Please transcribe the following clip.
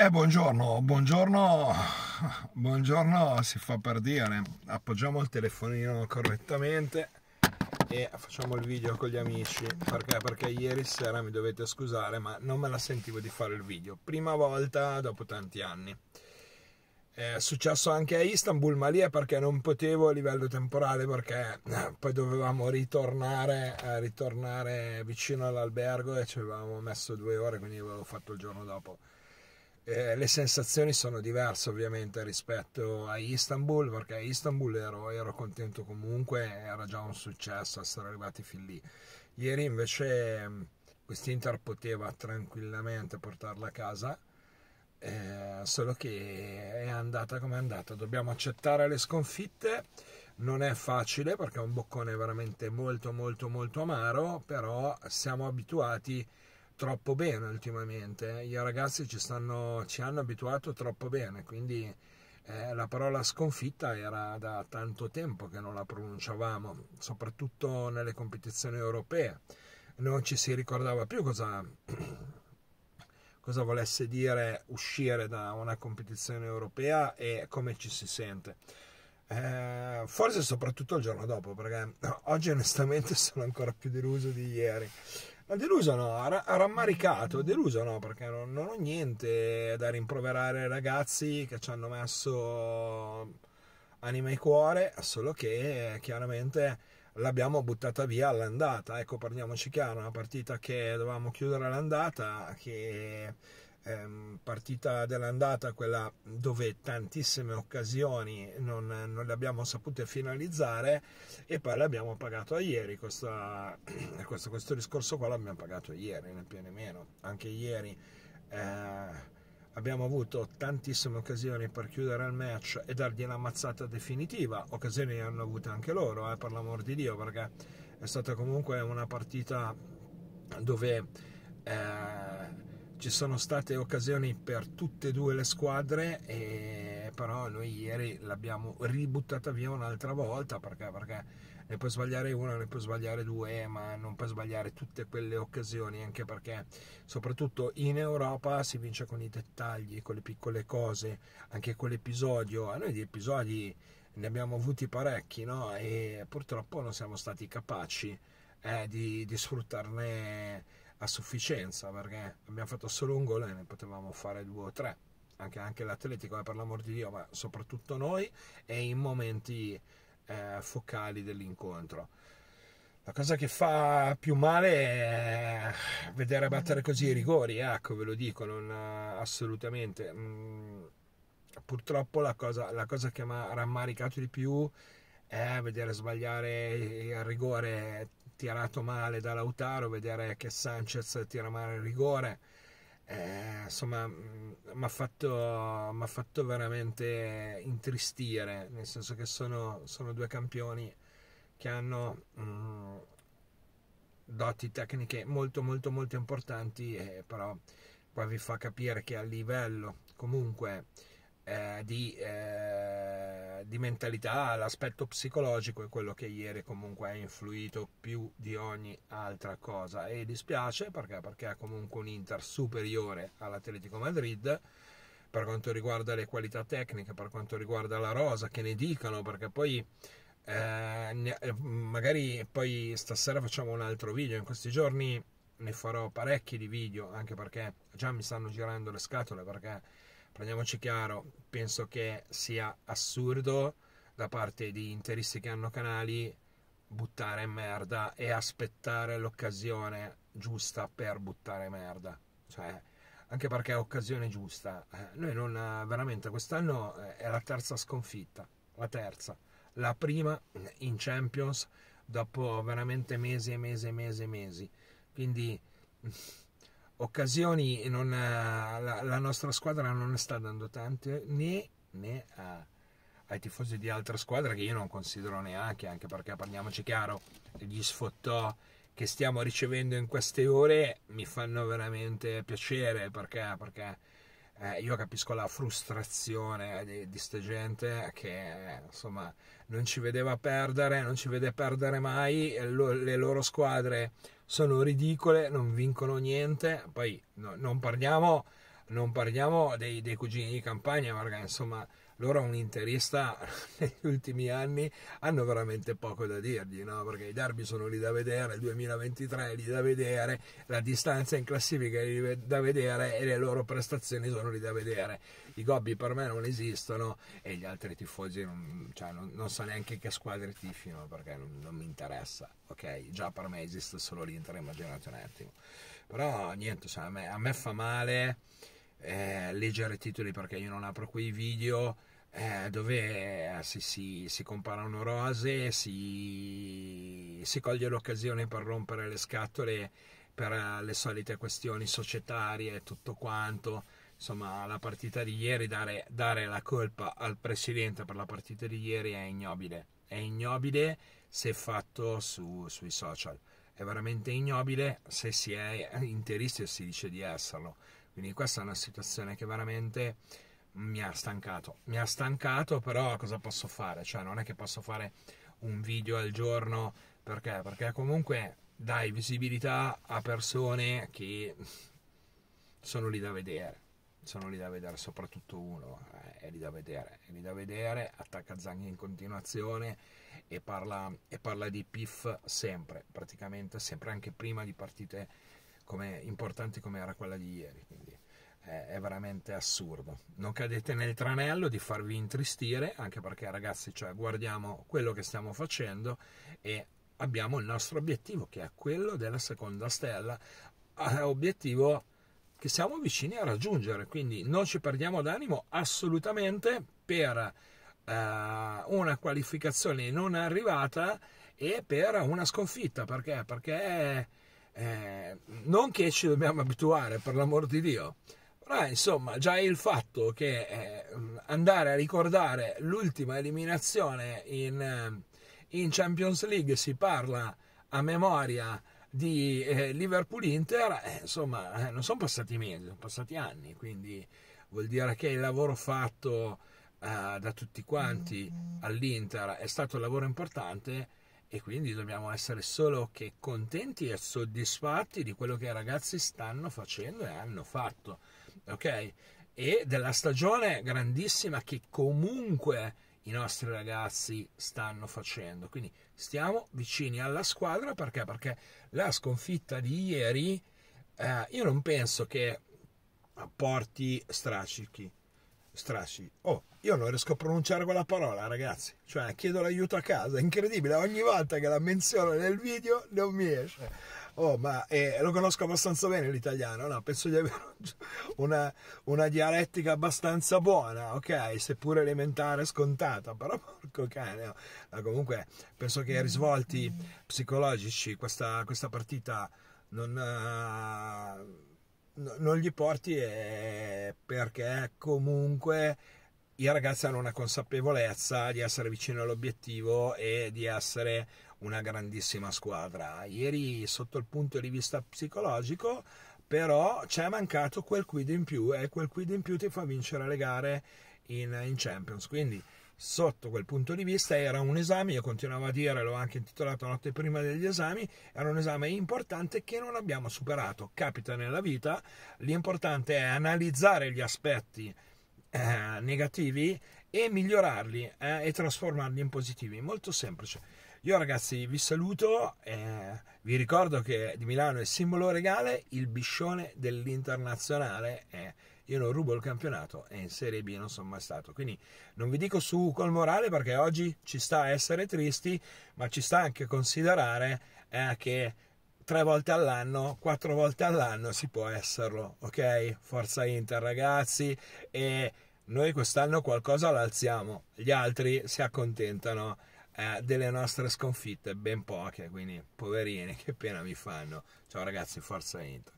Eh, buongiorno, buongiorno, buongiorno si fa per dire, appoggiamo il telefonino correttamente e facciamo il video con gli amici, perché? Perché ieri sera mi dovete scusare ma non me la sentivo di fare il video, prima volta dopo tanti anni. È successo anche a Istanbul, ma lì è perché non potevo a livello temporale, perché eh, poi dovevamo ritornare, eh, ritornare vicino all'albergo e ci avevamo messo due ore, quindi l'avevo fatto il giorno dopo eh, le sensazioni sono diverse ovviamente rispetto a Istanbul, perché a Istanbul ero, ero, contento comunque, era già un successo essere arrivati fin lì. Ieri invece mm, quest'Inter poteva tranquillamente portarla a casa, eh, solo che è andata come è andata. Dobbiamo accettare le sconfitte, non è facile perché è un boccone veramente molto molto molto amaro, però siamo abituati a troppo bene ultimamente. Eh. I ragazzi ci, stanno, ci hanno abituato troppo bene, quindi eh, la parola sconfitta era da tanto tempo che non la pronunciavamo, soprattutto nelle competizioni europee. Non ci si ricordava più cosa, cosa volesse dire uscire da una competizione europea e come ci si sente. Eh, forse soprattutto il giorno dopo, perché oggi onestamente sono ancora più deluso di ieri. Ma deluso no, ha rammaricato, deluso no, perché non, non ho niente da rimproverare ai ragazzi che ci hanno messo anima e cuore, solo che chiaramente l'abbiamo buttata via all'andata. Ecco, parliamoci chiaro, una partita che dovevamo chiudere all'andata, che Ehm, partita dell'andata, quella dove tantissime occasioni non, non, le abbiamo sapute finalizzare e poi l'abbiamo pagato a ieri, questa, questo, questo, discorso qua l'abbiamo pagato ieri, né più né meno, anche ieri. Eh, abbiamo avuto tantissime occasioni per chiudere il match e dargli una mazzata definitiva, occasioni ne hanno avute anche loro, eh, per l'amor di Dio, perché è stata comunque una partita dove eh, ci sono state occasioni per tutte e due le squadre, e però noi ieri l'abbiamo ributtata via un'altra volta perché, perché ne puoi sbagliare una, ne puoi sbagliare due, ma non puoi sbagliare tutte quelle occasioni, anche perché soprattutto in Europa si vince con i dettagli, con le piccole cose, anche quell'episodio. A noi di episodi ne abbiamo avuti parecchi, no? E purtroppo non siamo stati capaci eh, di, di sfruttarne a sufficienza perché abbiamo fatto solo un gol e ne potevamo fare due o tre anche, anche l'Atletico eh, per l'amor di Dio ma soprattutto noi e in momenti eh, focali dell'incontro la cosa che fa più male è vedere battere così i rigori ecco ve lo dico non, eh, assolutamente mm, purtroppo la cosa, la cosa che mi ha rammaricato di più è vedere sbagliare il rigore tirato male da Lautaro, vedere che Sanchez tira male il rigore, eh, insomma, mi ha fatto, fatto, veramente intristire, nel senso che sono, sono due campioni che hanno mh, mm, doti tecniche molto molto molto importanti, eh, però poi vi fa capire che a livello comunque eh, di eh, di mentalità, l'aspetto psicologico è quello che ieri comunque ha influito più di ogni altra cosa e dispiace perché, perché è comunque un Inter superiore all'Atletico Madrid per quanto riguarda le qualità tecniche, per quanto riguarda la rosa, che ne dicano perché poi eh, eh, magari poi stasera facciamo un altro video, in questi giorni ne farò parecchi di video anche perché già mi stanno girando le scatole perché Prendiamoci chiaro, penso che sia assurdo da parte di interisti che hanno canali buttare merda e aspettare l'occasione giusta per buttare merda. Cioè, anche perché è occasione giusta. Eh, noi non veramente quest'anno eh, è la terza sconfitta, la terza, la prima in Champions dopo veramente mesi e mesi e mesi e mesi. Quindi occasioni non, eh, la, la, nostra squadra non ne sta dando tante né, né a, ai tifosi di altre squadre che io non considero neanche, anche perché parliamoci chiaro, gli sfottò che stiamo ricevendo in queste ore mi fanno veramente piacere perché, perché eh, io capisco la frustrazione di, di sta gente che eh, insomma non ci vedeva perdere, non ci vede perdere mai, lo, le loro squadre sono ridicole, non vincono niente, poi no, non parliamo, non parliamo dei, dei, cugini di campagna, perché insomma loro un interista negli ultimi anni hanno veramente poco da dirgli, no? perché i derby sono lì da vedere, il 2023 è lì da vedere, la distanza in classifica è lì da vedere e le loro prestazioni sono lì da vedere. I gobbi per me non esistono e gli altri tifosi non, cioè, non, non so neanche che squadre tifino perché non, non mi interessa, ok? Già per me esiste solo l'Inter, immaginate un attimo. Però niente, cioè, a, me, a me fa male. Eh, leggere i titoli perché io non apro quei video eh, dove eh, si, si, si, comparano rose, si, si coglie l'occasione per rompere le scatole per eh, le solite questioni societarie e tutto quanto. Insomma, la partita di ieri, dare, dare la colpa al presidente per la partita di ieri è ignobile. È ignobile se fatto su, sui social. È veramente ignobile se si è interisti o si dice di esserlo. Quindi questa è una situazione che veramente mi ha stancato. Mi ha stancato, però cosa posso fare? Cioè, non è che posso fare un video al giorno perché? Perché comunque dai visibilità a persone che sono lì da vedere. Sono lì da vedere, soprattutto uno eh, è lì da vedere, è lì da vedere, attacca Zang in continuazione e parla, e parla di PIF sempre, praticamente sempre, anche prima di partite come, importanti come era quella di ieri. Quindi è veramente assurdo. Non cadete nel tranello di farvi intristire, anche perché ragazzi, cioè, guardiamo quello che stiamo facendo e abbiamo il nostro obiettivo, che è quello della seconda stella, obiettivo che siamo vicini a raggiungere, quindi non ci perdiamo d'animo assolutamente per eh, una qualificazione non arrivata e per una sconfitta, perché? Perché eh, non che ci dobbiamo abituare, per l'amor di Dio, ma ah, insomma, già il fatto che eh, andare a ricordare l'ultima eliminazione in, eh, in, Champions League si parla a memoria di eh, Liverpool-Inter, eh, insomma, eh, non sono passati mesi, sono passati anni, quindi vuol dire che il lavoro fatto eh, da tutti quanti all'Inter è stato un lavoro importante e quindi dobbiamo essere solo che contenti e soddisfatti di quello che i ragazzi stanno facendo e hanno fatto ok? E della stagione grandissima che comunque i nostri ragazzi stanno facendo. Quindi stiamo vicini alla squadra perché? Perché la sconfitta di ieri, eh, io non penso che porti strascichi. Strasci. Oh, io non riesco a pronunciare quella parola, ragazzi. Cioè, chiedo l'aiuto a casa, è incredibile. Ogni volta che la menziono nel video non mi esce. Oh, ma eh, lo conosco abbastanza bene l'italiano, no? Penso di avere una, una, dialettica abbastanza buona, ok? Seppur elementare, scontata, però porco cane. No? Ma comunque, penso che i risvolti psicologici questa, questa partita non, uh, non gli porti eh, perché comunque i ragazzi hanno una consapevolezza di essere vicino all'obiettivo e di essere una grandissima squadra. Ieri, sotto il punto di vista psicologico, però ci è mancato quel quid in più e quel quid in più ti fa vincere le gare in, in Champions. Quindi, sotto quel punto di vista, era un esame, io continuavo a dire, l'ho anche intitolato notte prima degli esami, era un esame importante che non abbiamo superato. Capita nella vita, l'importante è analizzare gli aspetti eh, negativi e migliorarli eh, e trasformarli in positivi. Molto semplice. Io ragazzi vi saluto, eh, vi ricordo che di Milano è simbolo regale il biscione dell'internazionale. Eh, io non rubo il campionato e in Serie B non sono mai stato. Quindi non vi dico su col morale perché oggi ci sta a essere tristi, ma ci sta anche a considerare eh, che tre volte all'anno, quattro volte all'anno si può esserlo, ok? Forza Inter ragazzi e noi quest'anno qualcosa l'alziamo, gli altri si accontentano eh, delle nostre sconfitte, ben poche, quindi poverini, che pena mi fanno. Ciao ragazzi, Forza Inter.